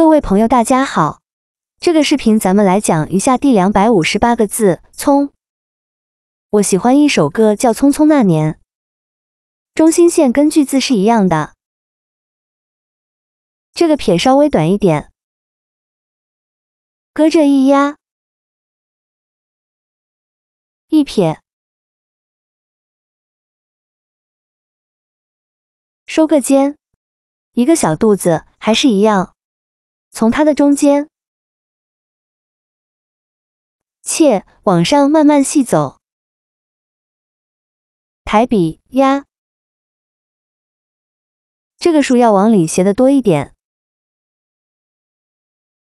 各位朋友，大家好。这个视频咱们来讲一下第两百五十八个字“匆”。我喜欢一首歌叫《匆匆那年》。中心线跟句子是一样的。这个撇稍微短一点，搁这一压，一撇，收个尖，一个小肚子，还是一样。从它的中间切往上慢慢细走，抬笔压，这个竖要往里斜的多一点，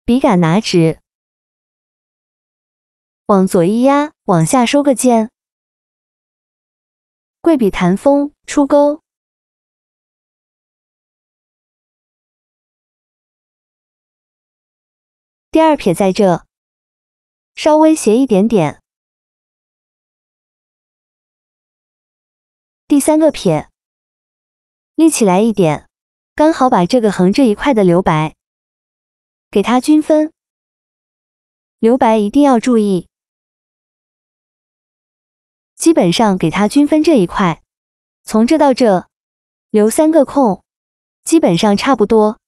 笔杆拿直，往左一压，往下收个尖，跪笔弹锋出钩。第二撇在这，稍微斜一点点。第三个撇立起来一点，刚好把这个横这一块的留白给它均分。留白一定要注意，基本上给它均分这一块，从这到这留三个空，基本上差不多。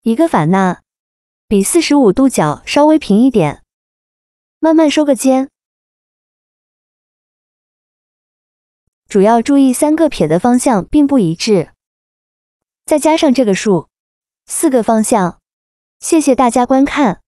一个反捺。比四十五度角稍微平一点，慢慢收个尖，主要注意三个撇的方向并不一致，再加上这个竖，四个方向。谢谢大家观看。